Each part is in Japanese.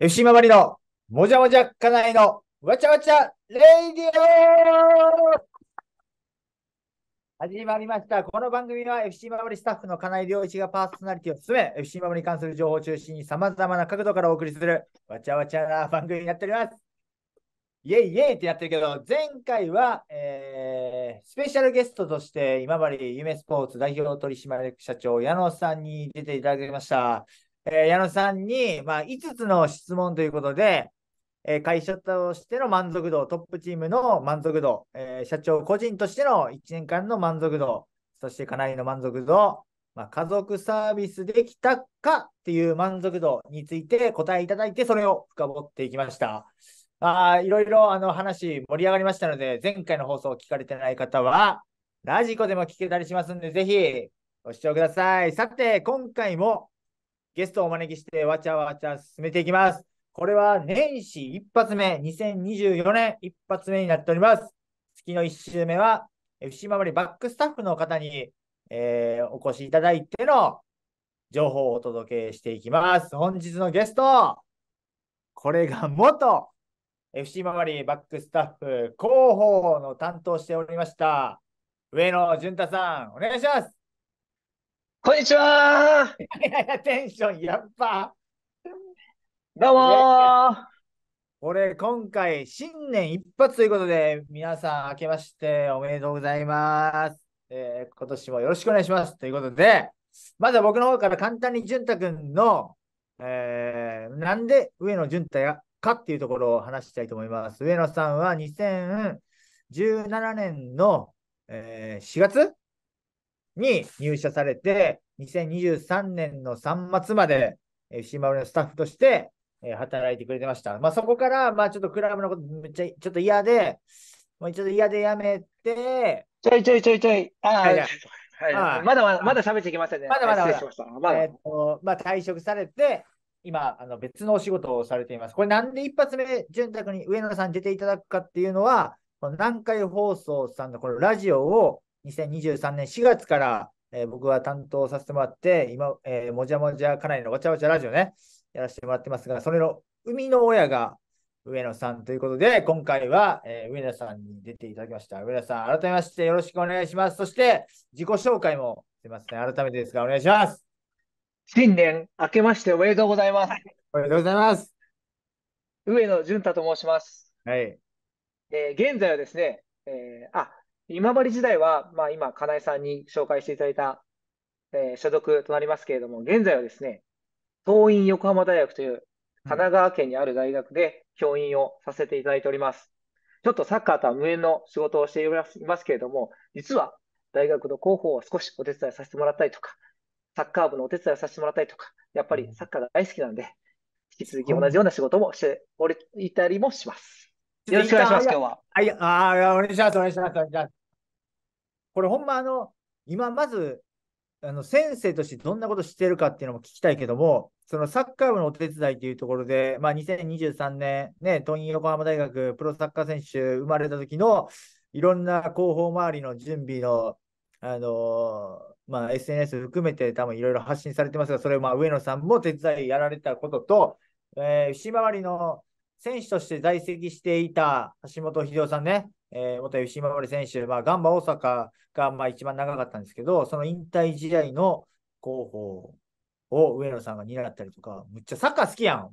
FC わりのもじゃもじゃ家内のわちゃわちゃレイディオ始まりました。この番組は FC わりスタッフの金井良一がパーソナリティを務め、FC わりに関する情報を中心にさまざまな角度からお送りするわちゃわちゃな番組になっております。イェイイェイってやってるけど、前回は、えー、スペシャルゲストとして今治夢スポーツ代表取締役社長矢野さんに出ていただきました。えー、矢野さんに、まあ、5つの質問ということで、えー、会社としての満足度、トップチームの満足度、えー、社長個人としての1年間の満足度、そして家内の満足度、まあ、家族サービスできたかっていう満足度について答えいただいて、それを深掘っていきました。あいろいろあの話盛り上がりましたので、前回の放送を聞かれてない方は、ラジコでも聞けたりしますので、ぜひご視聴ください。さて、今回もゲストをお招きしてわちゃわちゃ進めていきます。これは年始一発目、2024年一発目になっております。月の一週目は、FC 守りバックスタッフの方に、えー、お越しいただいての情報をお届けしていきます。本日のゲスト、これが元 FC 周りバックスタッフ広報の担当しておりました、上野淳太さん、お願いします。こんにちはテンションやっぱ。どうも俺、今回、新年一発ということで、皆さん、明けましておめでとうございます。えー、今年もよろしくお願いします。ということで、まずは僕の方から簡単に潤太くんの、えー、なんで上野潤太やかっていうところを話したいと思います。上野さんは2017年の、えー、4月に入社されて、2023年の3末まで FC マウのスタッフとして、え働いてくれてました。まあ、そこから、まあ、ちょっとクラブのこと、めっちゃちょっと嫌で、もうちょっと嫌でやめて、ちょいちょいちょいちょい、あ、はいはい、はい、まだまだ喋っちゃいけませんね。まだまだまだ。しましたまえー、っとまあ、退職されて、今、あの別のお仕事をされています。これなんで一発目、潤沢に上野さん出ていただくかっていうのは、この南海放送さんのこのラジオを2023年4月から、えー、僕は担当させてもらって、今、えー、もじゃもじゃかなりのわちゃわちゃラジオね、やらせてもらってますが、それの生みの親が上野さんということで、今回は、えー、上野さんに出ていただきました。上野さん、改めましてよろしくお願いします。そして、自己紹介もすみません、改めてですが、お願いします。新年明けましておめでとうございます。おめでとうございます。上野潤太と申します。はい。えー、現在はですね、えー、あ、今治時代は、まあ、今、金井さんに紹介していただいた、えー、所属となりますけれども、現在はですね、東院横浜大学という神奈川県にある大学で教員をさせていただいております。ちょっとサッカーとは無縁の仕事をしていますけれども、実は大学の広報を少しお手伝いさせてもらったりとか、サッカー部のお手伝いをさせてもらったりとか、やっぱりサッカーが大好きなんで、引き続き同じような仕事もしておりいたりもします。よろしくお願いします、今日は。はい、あお願いします、お願いします、お願いします。これ、ほんま、あの、今、まず、あの先生としてどんなことしてるかっていうのも聞きたいけども、そのサッカー部のお手伝いというところで、まあ、2023年、ね、東京横浜大学プロサッカー選手生まれた時の、いろんな広報周りの準備の、あのー、まあ、SNS 含めて多分いろいろ発信されてますが、それまあ上野さんも手伝いやられたことと、えー、節回りの選手として在籍していた橋本秀夫さんね、えー、元吉今り選手、まあ、ガンバ大阪がまあ一番長かったんですけど、その引退時代の広報を上野さんが担ったりとか、むっちゃサッカー好きやん。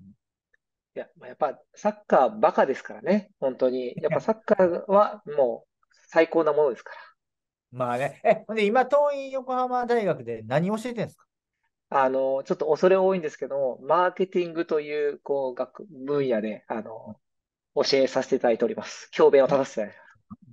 いや、やっぱサッカーバカですからね、本当に。やっぱ サッカーはもう最高なものですから。まあね、え、ほんで今、遠い横浜大学で何教えてるんですかあの、ちょっと恐れ多いんですけども、マーケティングという、こう、学、分野で、あの、教えさせていただいております。教鞭を立たせていただいて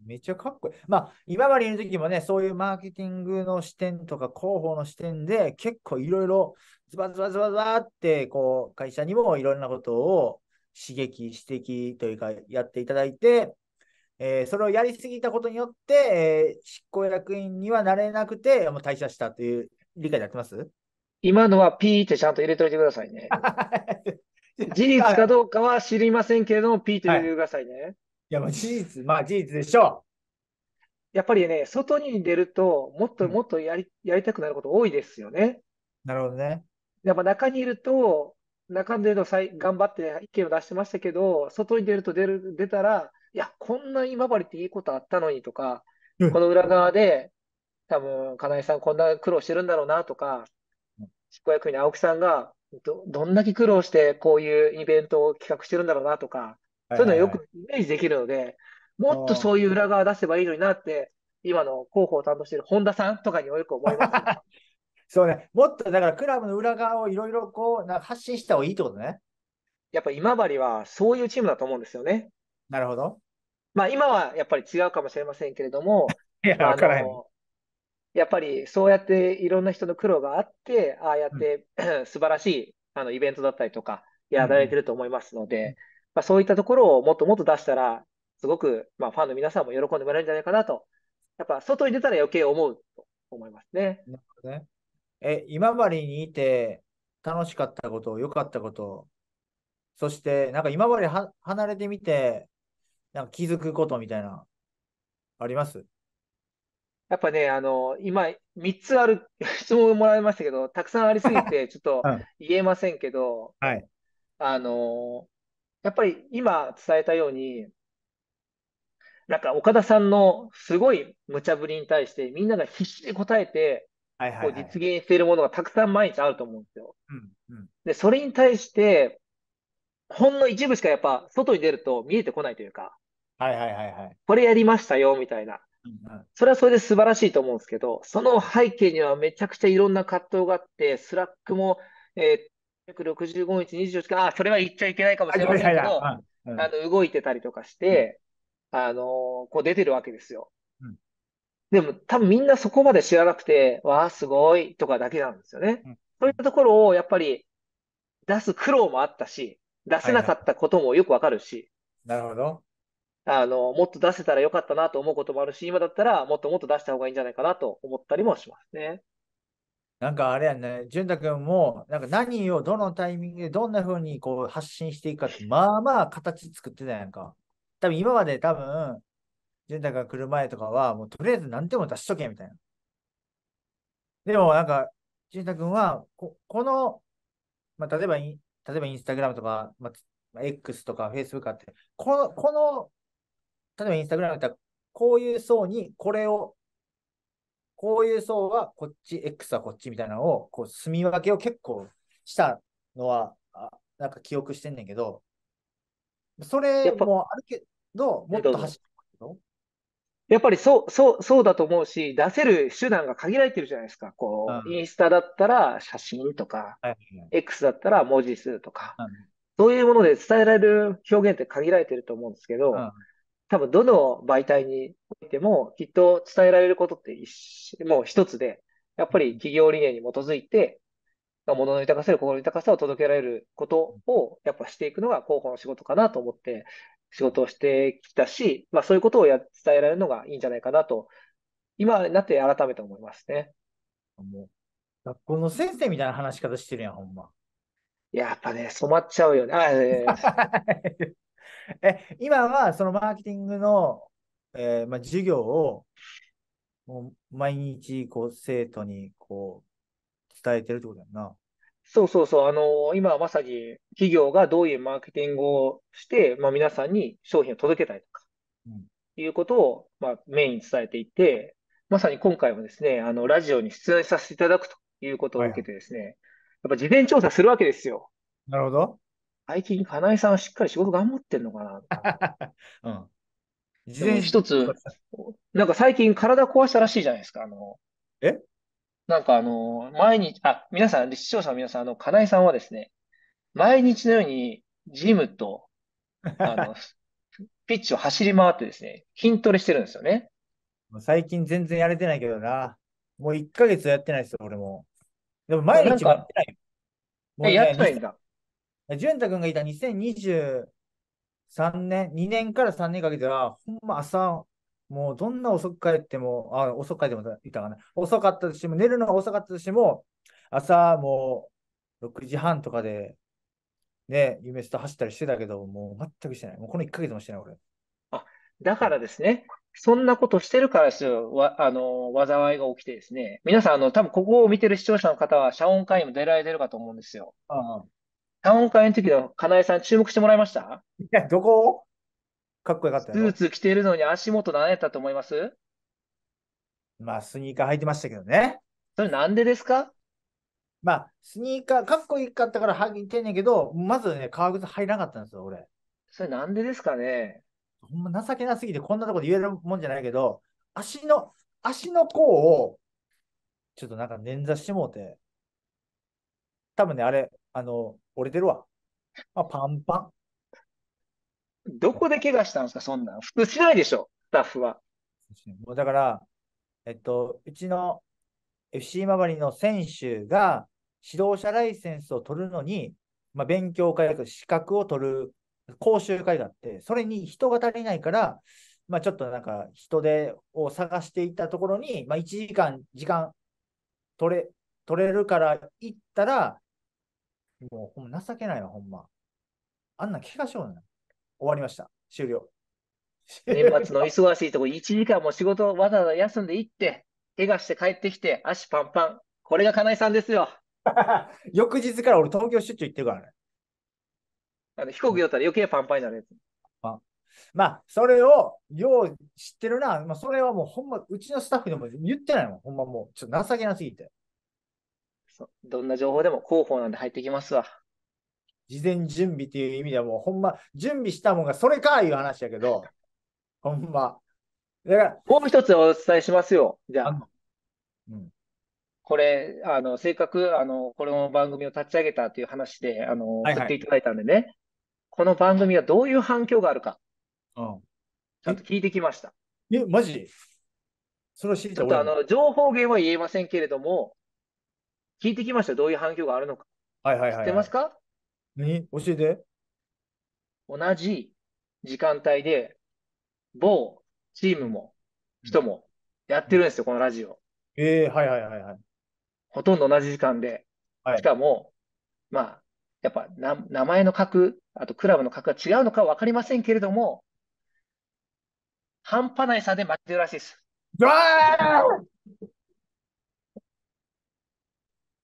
めっちゃかっこいい。まあ、今治の時もね、そういうマーケティングの視点とか広報の視点で、結構いろいろズバズバズバズバって、こう、会社にもいろんなことを刺激、指摘というか、やっていただいて、えー、それをやりすぎたことによって、えー、執行役員にはなれなくて、もう退社したという理解でやってます今のはピーってちゃんと入れておいてくださいね。事実かどうかは知りませんけれども、ピーって入れてくださいね。はい、いや、事実、まあ事実でしょう。やっぱりね、外に出ると、もっともっとやりうん、やりたくなること多いですよね。なるほどね。やっぱ中にいると、中での最頑張って意見を出してましたけど、外に出ると出る出たら、いや、こんな今治っていいことあったのにとか、この裏側で、多分、金井さんこんな苦労してるんだろうなとか、執行役員の青木さんがど、どんだけ苦労してこういうイベントを企画してるんだろうなとか、そういうのをよくイメージできるので、もっとそういう裏側出せばいいのになって、今の広報を担当している本田さんとかによく思います、ね。そうね、もっとだからクラブの裏側をいろいろこうな発信した方がいいってことね。やっぱ今治はそういうチームだと思うんですよね。なるほど。まあ今はやっぱり違うかもしれませんけれども、いや、わからへん。やっぱりそうやっていろんな人の苦労があって、ああやって、うん、素晴らしいあのイベントだったりとか、やられてると思いますので、うん、まあ、そういったところをもっともっと出したら、すごく、まあ、ファンの皆さんも喜んでもらえるんじゃないかなと、やっぱ外に出たら余計思うと思いますね。なるほどねえ今治にいて楽しかったこと、良かったこと、そしてなんか今治離れてみて、なんか気づくことみたいな、ありますやっぱね、あの、今、3つある 質問をもらいましたけど、たくさんありすぎて、ちょっと言えませんけど、はい。あの、やっぱり今伝えたように、なんか岡田さんのすごい無茶ぶりに対して、みんなが必死で答えて、はいはいはい、こう実現しているものがたくさん毎日あると思うんですよ。うんうん、で、それに対して、ほんの一部しかやっぱ外に出ると見えてこないというか、はいはいはいはい。これやりましたよ、みたいな。それはそれで素晴らしいと思うんですけど、その背景にはめちゃくちゃいろんな葛藤があって、スラックも、えー、65日、24時間、あ、それは言っちゃいけないかもしれませんけど、あの動いてたりとかして、うん、あのー、こう出てるわけですよ。うん、でも多分みんなそこまで知らなくて、わあ、すごいとかだけなんですよね。うん、そういったところをやっぱり出す苦労もあったし、出せなかったこともよくわかるし、はいはい、なるほど。あの、もっと出せたらよかったなと思うこともあるし、今だったらもっともっと出した方がいいんじゃないかなと思ったりもしますね。なんかあれやね、潤太君も、なんか何をどのタイミングでどんな風にこう発信していくかって、まあまあ形作ってたやんか。多分今まで多分、潤太君が来る前とかは、もうとりあえず何でも出しとけみたいな。でもなんか、潤太君はこ、この、まあ、例えばイン、例えばインスタグラムとか、まあ、X とか Facebook あって、この、この例えばインスタグラムだったら、こういう層にこれを、こういう層はこっち、X はこっちみたいなのを、こう、住み分けを結構したのは、あなんか記憶してんねんけど、それもあるけど、もっと走やっぱりそう、そう、そうだと思うし、出せる手段が限られてるじゃないですか。こう、うん、インスタだったら写真とか、はいはい、X だったら文字数とか、うん、そういうもので伝えられる表現って限られてると思うんですけど、うん多分どの媒体においても、きっと伝えられることってもう一つで、やっぱり企業理念に基づいて、物の豊かさや心の豊かさを届けられることを、やっぱしていくのが広報の仕事かなと思って、仕事をしてきたし、まあそういうことをや伝えられるのがいいんじゃないかなと、今になって改めて思いますね。もう学校の先生みたいな話し方してるやん、ほんま。やっぱね、染まっちゃうよね。あね え、今はそのマーケティングの、えー、まあ、授業をもう毎日こう生徒にこう伝えてるってことやな。そうそうそう、あのー、今まさに企業がどういうマーケティングをして、まあ、皆さんに商品を届けたいとか、うん、いうことを、まあ、メインに伝えていて、まさに今回もですね、あのラジオに出演させていただくということを受けてですね、はい、やっぱ事前調査するわけですよ。なるほど。最近、金井さんはしっかり仕事頑張ってんのかな うん。事前一つ、なんか最近体壊したらしいじゃないですか。あの、えなんかあの、毎日、あ、皆さん、視聴者の皆さん、あの、金井さんはですね、毎日のようにジムと、あの、ピッチを走り回ってですね、筋トレしてるんですよね。最近全然やれてないけどな。もう1ヶ月やってないですよ、俺も。でも毎日はやってないよ。え、やってないんだ。潤太君がいた2023年、2年から3年かけては、ほんま朝、もうどんな遅く帰っても、あ、遅く帰ってもいたかな。遅かったとしても、寝るのが遅かったとしても、朝もう6時半とかで、ね、夢スト走ったりしてたけど、もう全くしてない。もうこの1か月もしてない、俺。あ、だからですね、そんなことしてるからですよ、わ、あの、災いが起きてですね。皆さん、あの、多分ここを見てる視聴者の方は、謝恩会にも出られてるかと思うんですよ。ああ3音会の時のかなえさん、注目してもらいましたいや、どこかっこよかったスー。ツ着てるのに足元何やったと思いますまあ、スニーカー履いてましたけどね。それなんでですかまあ、スニーカー、かっこいいかったから履いてんねんけど、まずね、革靴入らなかったんですよ、俺。それなんでですかねほんま情けなすぎてこんなとこで言えるもんじゃないけど、足の、足の甲を、ちょっとなんか捻挫してもうて、多分ね、あれ、あの、折れてるわ。あ、パンパン。どこで怪我したんですか、そんなん。普通しないでしょ、スタッフは。もうだから、えっと、うちの FC 周りの選手が指導者ライセンスを取るのに、まあ、勉強会、資格を取る講習会があって、それに人が足りないから、まあ、ちょっとなんか人手を探していたところに、まあ、1時間、時間取れ取れるから行ったら、もう、ほんま情けないわ、ほんま。あんな怪我しようね。終わりました。終了。年末の忙しいとこ、1時間も仕事わざわざ休んで行って、怪我して帰ってきて、足パンパン。これが金井さんですよ。翌日から俺、東京出張行ってるからね。あの飛行機寄ったら余計パンパンになるやつ。あまあ、それを、よう知ってるな。まあ、それはもう、ほんま、うちのスタッフでも言ってないもん。ほんまもう、ちょっと情けなすぎて。どんな情報でも広報なんで入ってきますわ。事前準備っていう意味ではもうほんま、準備したもんがそれかいう話やけど、ほんま。だから。もう一つお伝えしますよ。じゃあ。うん、これ、あの、せっかく、あの、この番組を立ち上げたという話で、あの、送っていただいたんでね、この番組はどういう反響があるか、うん、ちゃんと聞いてきました。え、マジそれ知りたい。ちょっとあの、情報源は言えませんけれども、聞いてきました。どういう反響があるのか。はいはいはい、はい、知ってますかえ教えて。同じ時間帯で、某チームも、人もやってるんですよ、このラジオ。ええー、はいはいはいはい。ほとんど同じ時間で。はい、しかも、まあ、やっぱ名前の格、あとクラブの格が違うのかわかりませんけれども、半端ない差で待ってるらしいです。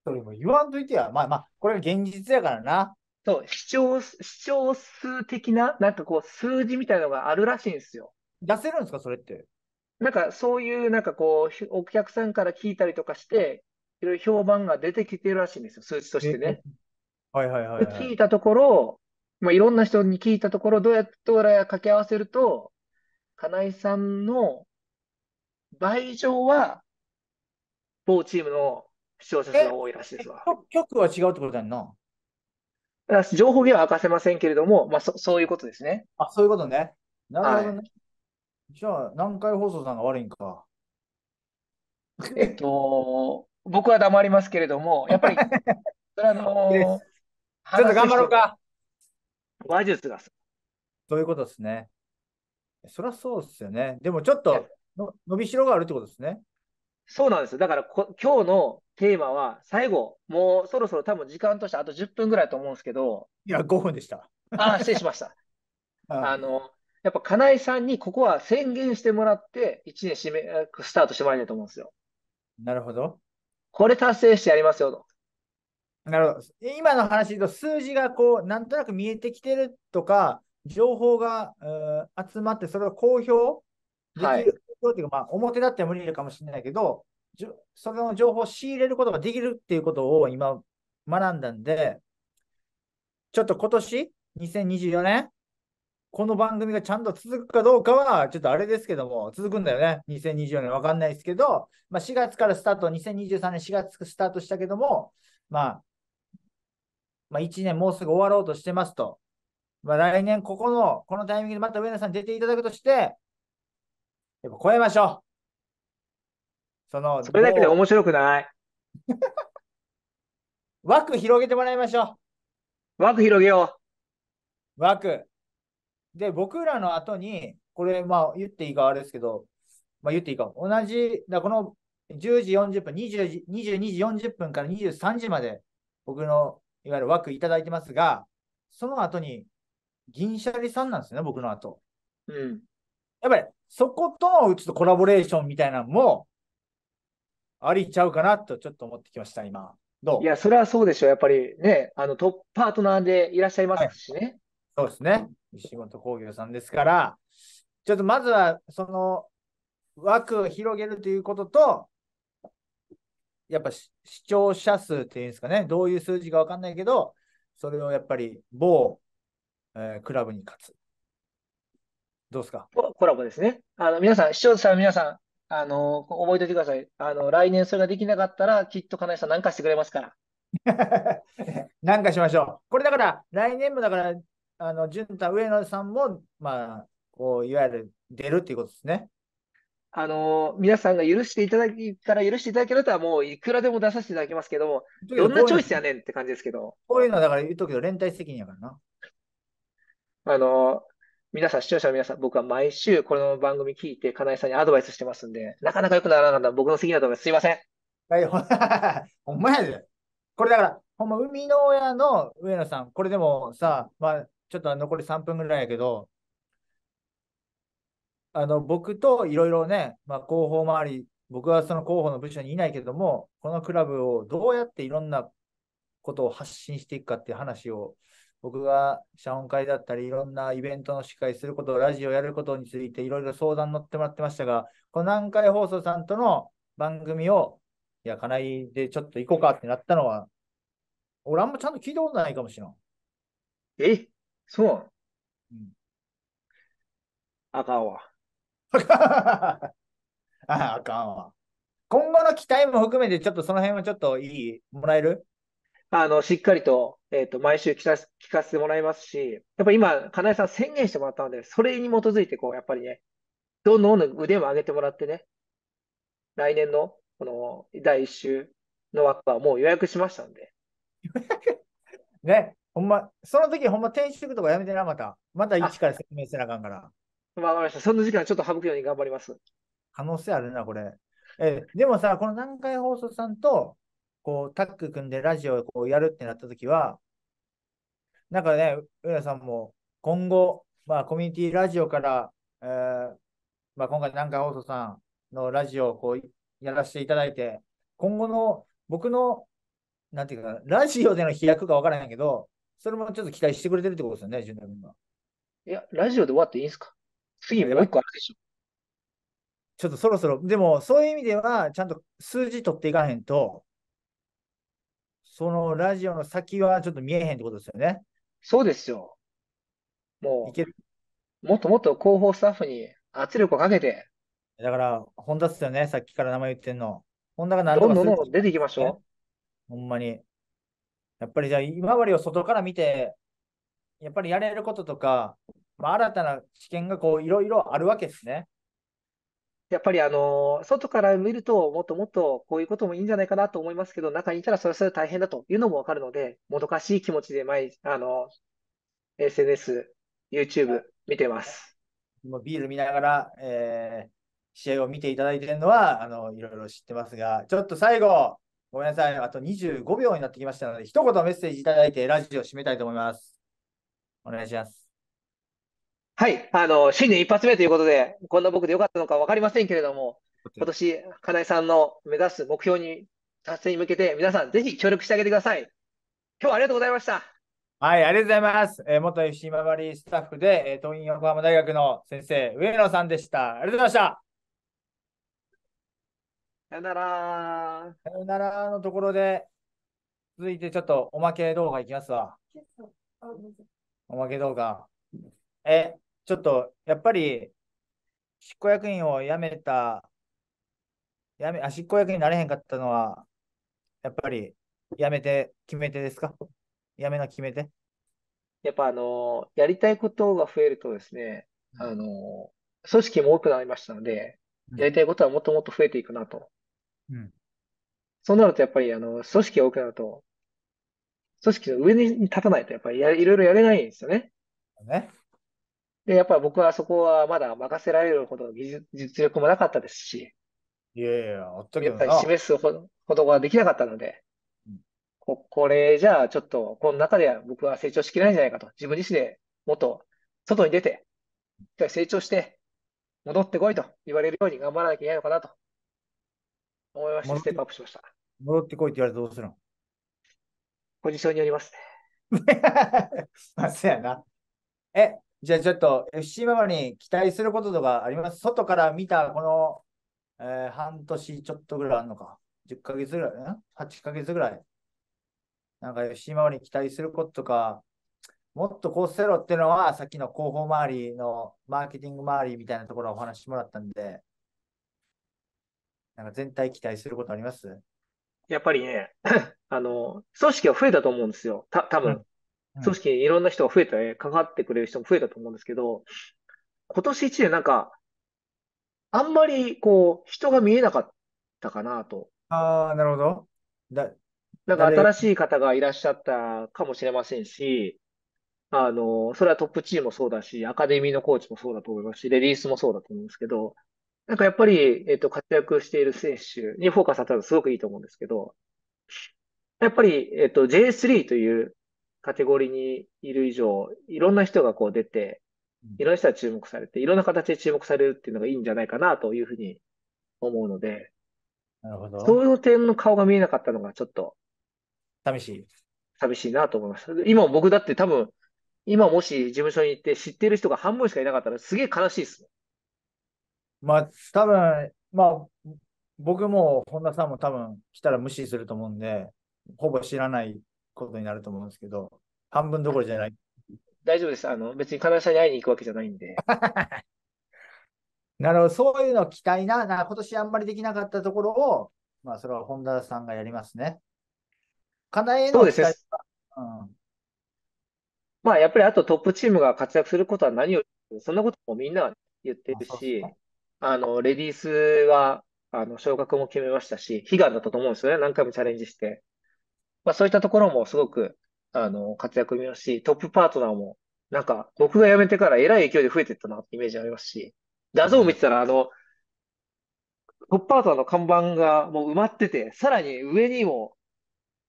それも言わんといてや。まあまあ、これ現実やからな。そう、視聴、視聴数的な、なんかこう、数字みたいなのがあるらしいんですよ。出せるんですか、それって。なんかそういう、なんかこう、お客さんから聞いたりとかして、いろいろ評判が出てきてるらしいんですよ、数値としてね。はいはいはい、はい、聞いたところ、まあ、いろんな人に聞いたところ、どうやったら掛け合わせると、金井さんの倍以上は、某チームの視聴者数が多いらしいですわ。局は違うってことやんな。情報源は明かせませんけれども、まあ、そそういうことですね。あ、そういうことね。なるほどね。はい、じゃあ、南海放送さんが悪いんか。えっと、僕は黙りますけれども、やっぱり、それあのー、ちょっと頑張ろうか。話術がそういうことですね。そりゃそうですよね。でもちょっとの伸びしろがあるってことですね。そうなんです。だからこ、今日のテーマは、最後、もうそろそろ多分時間としてあと10分ぐらいと思うんですけど。いや、5分でした。あ、失礼しました。あの、やっぱ、金井さんにここは宣言してもらって、1年締め、スタートしてもらいたいと思うんですよ。なるほど。これ達成してやりますよと。なるほど。今の話と数字がこう、なんとなく見えてきてるとか、情報が集まって、それを公表できるいうか、まあ、表だっては無理かもしれないけど、その情報を仕入れることができるっていうことを今学んだんで、ちょっと今年、2024年、この番組がちゃんと続くかどうかは、ちょっとあれですけども、続くんだよね。2024年わかんないですけど、まあ、4月からスタート、2023年4月スタートしたけども、まあ、まあ、1年もうすぐ終わろうとしてますと。まあ、来年ここの、このタイミングでまた上野さん出ていただくとして、やっぱ超えましょう。その、それだけで面白くない 枠広げてもらいましょう。枠広げよう。枠。で、僕らの後に、これ、まあ、言っていいかあれですけど、まあ、言っていいか同じ、だこの10時40分、2時、22時40分から23時まで、僕の、いわゆる枠いただいてますが、その後に、銀シャリさんなんですね、僕の後。うん。やっぱりそことのちょっとコラボレーションみたいなのもありちゃうかなとちょっと思ってきました、今。どういや、それはそうでしょう。やっぱりね、あのトップパートナーでいらっしゃいますしね。はい、そうですね。石本興業さんですから、ちょっとまずはその枠を広げるということと、やっぱ視聴者数っていうんですかね、どういう数字か分かんないけど、それをやっぱり某、えー、クラブに勝つ。どうですかコラボですね。あの、皆さん、視聴者の皆さん、あの、覚えておいてください。あの、来年それができなかったら、きっと金井さん何かしてくれますから。何 かしましょう。これだから、来年もだから、あの、潤太上野さんも、まあ、こう、いわゆる出るっていうことですね。あの、皆さんが許していただき、たら許していただけるとはもういくらでも出させていただきますけども、どんなチョイスやねんって感じですけど。こういうのだから言うときど連帯責任やからな。あの、皆さん、視聴者の皆さん、僕は毎週この番組聞いて、金井さんにアドバイスしてますんで、なかなか良くならなかった僕の責任だと思います。すいません。はい、ほ ほんまやで。これだから、ほんま、生みの親の上野さん、これでもさ、まあ、ちょっと残り3分ぐらいやけど、あの、僕といろいろね、まあ、広報もあり、僕はその広報の部署にいないけども、このクラブをどうやっていろんなことを発信していくかっていう話を僕が謝恩会だったり、いろんなイベントの司会すること、ラジオやることについていろいろ相談乗ってもらってましたが、この南海放送さんとの番組を、いや、金井でちょっと行こうかってなったのは、俺あんまちゃんと聞いたことないかもしれん。えそう、うん、あかんわ。ああかんわ。今後の期待も含めて、ちょっとその辺はちょっといいもらえるあの、しっかりと、えっ、と、毎週聞か聞かせてもらいますし、やっぱ今、金井さん宣言してもらったので、それに基づいて、こう、やっぱりね、どんどん腕を上げてもらってね、来年の、この、第1週の枠はもう予約しましたんで。ね、ほんま、その時ほんま転職とかやめてな、また。また一から説明せなあかんから。わかりました。その時間ちょっと省くように頑張ります。可能性あるな、これ。え、でもさ、この南海放送さんと、こう、タッグ組んでラジオをこうやるってなった時は、なんかね、浦さんも今後、まあ、コミュニティラジオから、えー、まあ、今回、南海放送さんのラジオをこうやらせていただいて、今後の僕の、なんていうか、ラジオでの飛躍がわからないけど、それもちょっと期待してくれてるってことですよね、純太君は。いや、ラジオで終わっていいんですか次もう一個あるでしょ。ちょっとそろそろ、でもそういう意味では、ちゃんと数字取っていかへんと、そのラジオの先はちょっと見えへんってことですよね。そうですよ。もいける。う、もっともっと広報スタッフに圧力をかけて、だから、ホンダっすよね、さっきから名前言ってんの。ホンダが何度もどんるどんどん出ていきましょう。ほんまに。やっぱりじゃあ、今治を外から見て、やっぱりやれることとか、まあ、新たな知見がこういろいろあるわけですね。やっぱりあの、外から見ると、もっともっとこういうこともいいんじゃないかなと思いますけど、中にいたらそれはそれ大変だというのもわかるので、もどかしい気持ちで毎日、あの、SNS、YouTube 見てます。もうビール見ながら、えー、試合を見ていただいているのは、あの、いろいろ知ってますが、ちょっと最後、ごめんなさい、あと25秒になってきましたので、一言メッセージいただいて、ラジオを締めたいと思います。お願いします。はい、あの、新年一発目ということで、こんな僕でよかったのか分かりませんけれども、今年、金井さんの目指す目標に達成に向けて、皆さんぜひ協力してあげてください。今日はありがとうございました。はい、ありがとうございます。えー、元 FC 周りスタッフで、えー、東京横浜大学の先生、上野さんでした。ありがとうございました。さよなら。さよならのところで、続いてちょっとおまけ動画いきますわ。おまけ動画。え、ちょっとやっぱり執行役員を辞めた、やめあ執行役員になれへんかったのは、やっぱり辞めて決め手ですか辞めな決めてやっぱあの、やりたいことが増えるとですね、あの、組織も多くなりましたので、やりたいことはもっともっと増えていくなと。うん。そうなるとやっぱりあの、組織が多くなると、組織の上に立たないとやっぱりやいろいろやれないんですよね。ね。で、やっぱり僕はそこはまだ任せられるほど技術実力もなかったですし、いやいや、あったけやっどぱりな。示すほことができなかったので、こ、これじゃあちょっと、この中では僕は成長しきれないんじゃないかと、自分自身でもっと外に出て、成長して、戻ってこいと言われるように頑張らなきゃいけないのかなと思いまして、ステップアップしました。戻ってこいって言われてどうするのポジションによりますね。まあ、そうやな。え、じゃあちょっと FC ママに期待することとかあります外から見たこの、えー、半年ちょっとぐらいあるのか。10ヶ月ぐらい、ん ?8 ヶ月ぐらい。なんか FC ママに期待することとか、もっとこうせろっていうのは、さっきの広報周りのマーケティング周りみたいなところをお話してもらったんで、なんか全体期待することありますやっぱりね、あの、組織は増えたと思うんですよ。た、多分、組織にいろんな人が増えたて、関わってくれる人も増えたと思うんですけど、今年一年なんか、あんまりこう、人が見えなかったかなと。ああ、なるほど。だ、なんか新しい方がいらっしゃったかもしれませんし、あの、それはトップチームもそうだし、アカデミーのコーチもそうだと思いますし、レディースもそうだと思うんですけど、なんかやっぱり、えっと、活躍している選手にフォーカスされたらすごくいいと思うんですけど、やっぱり、えっと、J3 というカテゴリーにいる以上、いろんな人がこう出て、いろんな人が注目されて、いろんな形で注目されるっていうのがいいんじゃないかなというふうに思うので、なるほど。そういう点の顔が見えなかったのがちょっと寂しい。寂しいなと思います。今僕だって多分、今もし事務所に行って知ってる人が半分しかいなかったらすげえ悲しいですまあ、多分、まあ、僕も本田さんも多分来たら無視すると思うんで、ほぼ知らないことになると思うんですけど、半分どころじゃない。大丈夫です。あの、別に金井さんに会いに行くわけじゃないんで。なるほど、そういうの期待な、な今年あんまりできなかったところを、まあ、それは本田さんがやりますね。金井への期待は、うん、まあ、やっぱりあとトップチームが活躍することは何より、そんなこともみんな言ってるし、あの、レディースは、あの、昇格も決めましたし、悲願だったと思うんですよね。何回もチャレンジして。まあそういったところもすごく、あの、活躍見ますし、トップパートナーも、なんか、僕が辞めてからえらい勢いで増えてったなってイメージありますし、画像を見てたら、あの、トップパートナーの看板がもう埋まってて、さらに上にも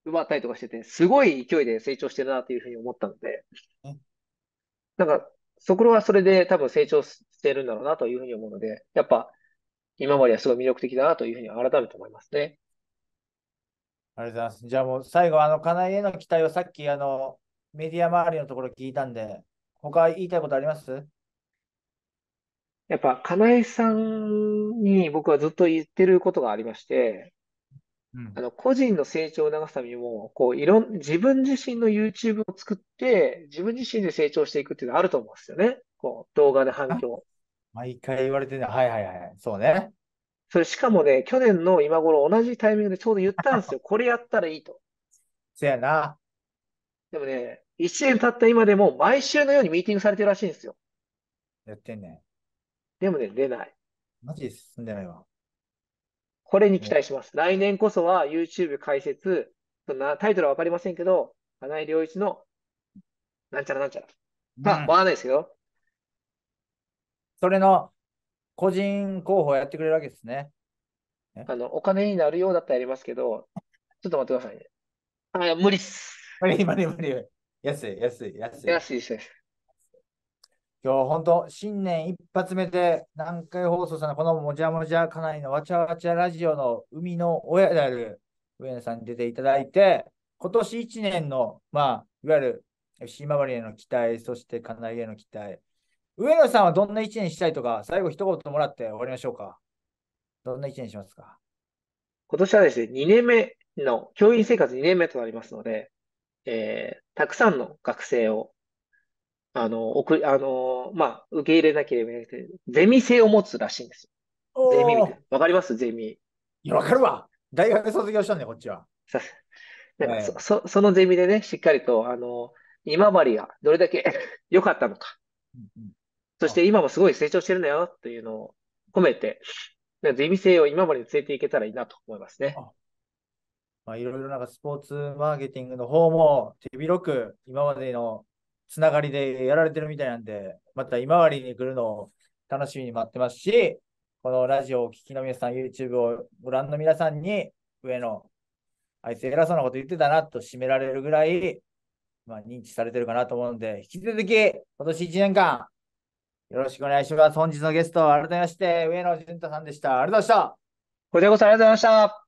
埋まったりとかしてて、すごい勢いで成長してるなというふうに思ったので、なんか、そこはそれで多分成長してるんだろうなというふうに思うので、やっぱ、今まではすごい魅力的だなというふうに改めて思いますね。ありがとうございます。じゃあもう最後、あの、金井への期待をさっき、あの、メディア周りのところ聞いたんで、他言いたいことありますやっぱ、金井さんに僕はずっと言ってることがありまして、うん、あの、個人の成長を促すためにも、こう、いろん、自分自身の YouTube を作って、自分自身で成長していくっていうのはあると思うんですよね。こう、動画で反響。毎回言われてるは、はいはいはい。そうね。それしかもね、去年の今頃同じタイミングでちょうど言ったんですよ。これやったらいいと。そやな。でもね、1年経った今でも毎週のようにミーティングされてるらしいんですよ。やってんね。でもね、出ない。マジで進んでないわ。これに期待します。来年こそは YouTube 解説、そんなタイトルはわかりませんけど、金井良一のなんちゃらなんちゃら。まあ、わ、か、んないですけど。それの個人候補やってくれるわけですね。あの、お金になるようだったらやりますけど、ちょっと待ってくださいね。あ、無理っす。無理、無理、無理。安い、安い、安い。安いです。今日本当、新年一発目で南海放送さんのこのもじゃもじゃ家内のわちゃわちゃラジオの生みの親である上野さんに出ていただいて、今年1年の、まあ、いわゆる FC 周りへの期待、そして家内への期待、上野さんはどんな一年したいとか、最後一言もらって終わりましょうか。どんな一年しますか今年はですね、2年目の、教員生活2年目となりますので、えー、たくさんの学生を、あの、送り、あの、まあ、受け入れなければいけなくて、ゼミ生を持つらしいんですよ。ゼミみたいな。わかりますゼミ。いや、わかるわ。大学卒業したんで、こっちは。なんかそ、はい、そそのゼミでね、しっかりと、あの、今治がどれだけ 良かったのか、うんうん、そして今もすごい成長してるんだよっていうのを込めて、ゼミ生を今まで連れていけたらいいなと思いますね。まあ、いろいろなんかスポーツマーケティングの方も手広く今までのつながりでやられてるみたいなんで、また今治に来るのを楽しみに待ってますし、このラジオをお聞きの皆さん、YouTube をご覧の皆さんに、上のあいつ偉そうなこと言ってたなと締められるぐらい、まあ、認知されてるかなと思うので、引き続き今年1年間よろしくお願いします。本日のゲスト、改めまして、上野淳太さんでした。ありがとうございました。こちらこそありがとうございました。